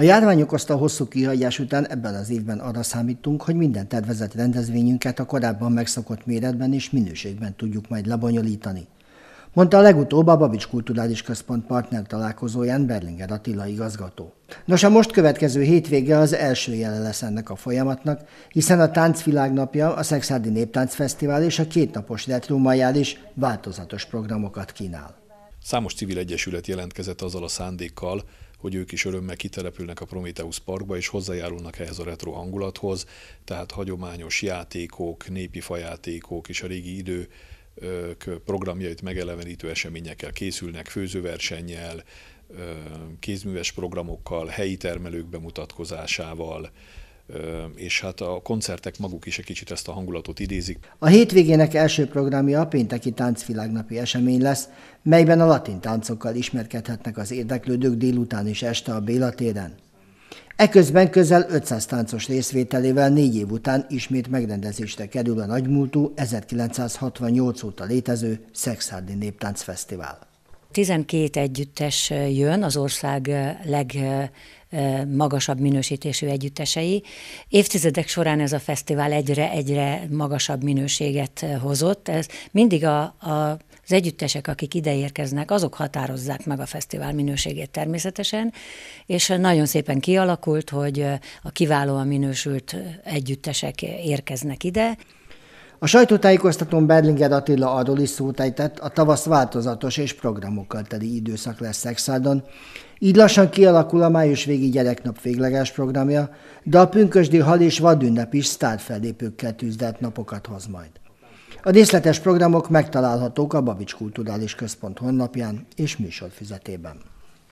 A járvány okozta a hosszú kihagyás után ebben az évben arra számítunk, hogy minden tervezett rendezvényünket a korábban megszokott méretben és minőségben tudjuk majd lebonyolítani. Mondta a legutóbb a Babics Kulturális Központ partner találkozóján Berlinger Attila igazgató. Nos, a most következő hétvége az első jele lesz ennek a folyamatnak, hiszen a Táncvilágnapja, a Szexádi Néptáncfesztivál és a kétnapos retrumajál is változatos programokat kínál. Számos civil egyesület jelentkezett azzal a szándékkal, hogy ők is örömmel kitelepülnek a Prometheus Parkba, és hozzájárulnak ehhez a retro hangulathoz, tehát hagyományos játékok, népi fajátékok és a régi idő programjait megelevenítő eseményekkel készülnek, főzőversennyel, kézműves programokkal, helyi termelők bemutatkozásával, és hát a koncertek maguk is egy kicsit ezt a hangulatot idézik. A hétvégének első programja a pénteki táncvilágnapi esemény lesz, melyben a latin táncokkal ismerkedhetnek az érdeklődők délután és este a Béla téren. Eközben közel 500 táncos részvételével négy év után ismét megrendezésre kerül a nagymúltú 1968 óta létező Szexárdi Néptáncfesztivál. 12 együttes jön, az ország legmagasabb minősítésű együttesei. Évtizedek során ez a fesztivál egyre-egyre magasabb minőséget hozott. Ez mindig a, a az együttesek, akik ide érkeznek, azok határozzák meg a fesztivál minőségét természetesen, és nagyon szépen kialakult, hogy a kiválóan minősült együttesek érkeznek ide. A sajtótájékoztatón Berlinged Attila arról is szótejtett, a tavasz változatos és programokkal teli időszak lesz Szexádon, így lassan kialakul a május végi gyereknap végleges programja, de a pünkösdi hal és vadünnep is fellépőkkel tűzdelt napokat hoz majd. A részletes programok megtalálhatók a Babics Kulturális Központ honlapján és műsorfüzetében.